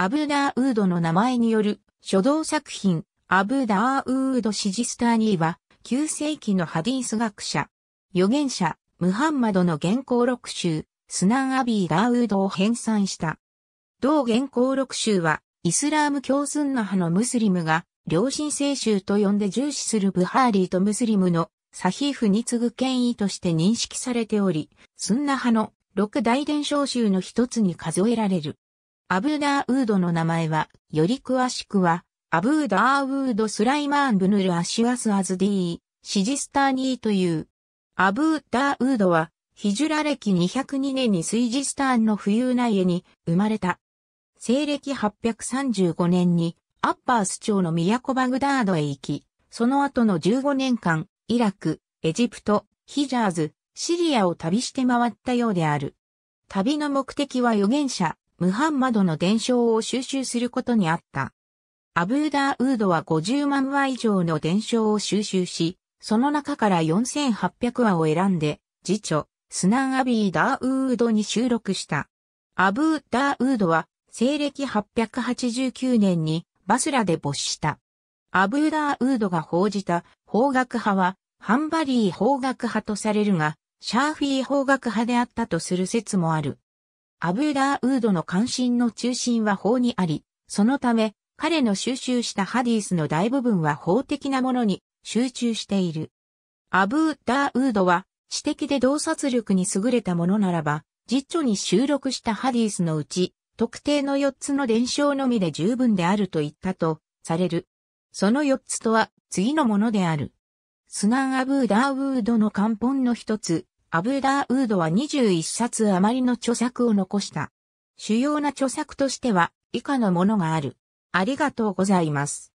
アブダーウードの名前による書道作品、アブダーウードシジスターニーは、9世紀のハディース学者、預言者、ムハンマドの原稿録集、スナン・アビー・ダーウードを編纂した。同原稿録集は、イスラーム教スンナ派のムスリムが、良心聖集と呼んで重視するブハーリーとムスリムのサヒーフに次ぐ権威として認識されており、スンナ派の六大伝承集の一つに数えられる。アブーダーウードの名前は、より詳しくは、アブーダーウードスライマーンブヌルアシワスアズディー、シジスターニーという。アブーダーウードは、ヒジュラ歴202年にスイジスターンの冬内家に生まれた。西暦835年に、アッパース町の都バグダードへ行き、その後の15年間、イラク、エジプト、ヒジャーズ、シリアを旅して回ったようである。旅の目的は預言者、ムハンマドの伝承を収集することにあった。アブーダーウードは50万話以上の伝承を収集し、その中から4800話を選んで、次書、スナンアビーダーウードに収録した。アブーダーウードは、西暦889年にバスラで没した。アブーダーウードが報じた法学派は、ハンバリー法学派とされるが、シャーフィー法学派であったとする説もある。アブーダーウードの関心の中心は法にあり、そのため、彼の収集したハディスの大部分は法的なものに集中している。アブーダーウードは、知的で洞察力に優れたものならば、実著に収録したハディスのうち、特定の4つの伝承のみで十分であると言ったと、される。その4つとは、次のものである。スナン・アブーダーウードの漢本の一つ、アブダーウードは21冊余りの著作を残した。主要な著作としては以下のものがある。ありがとうございます。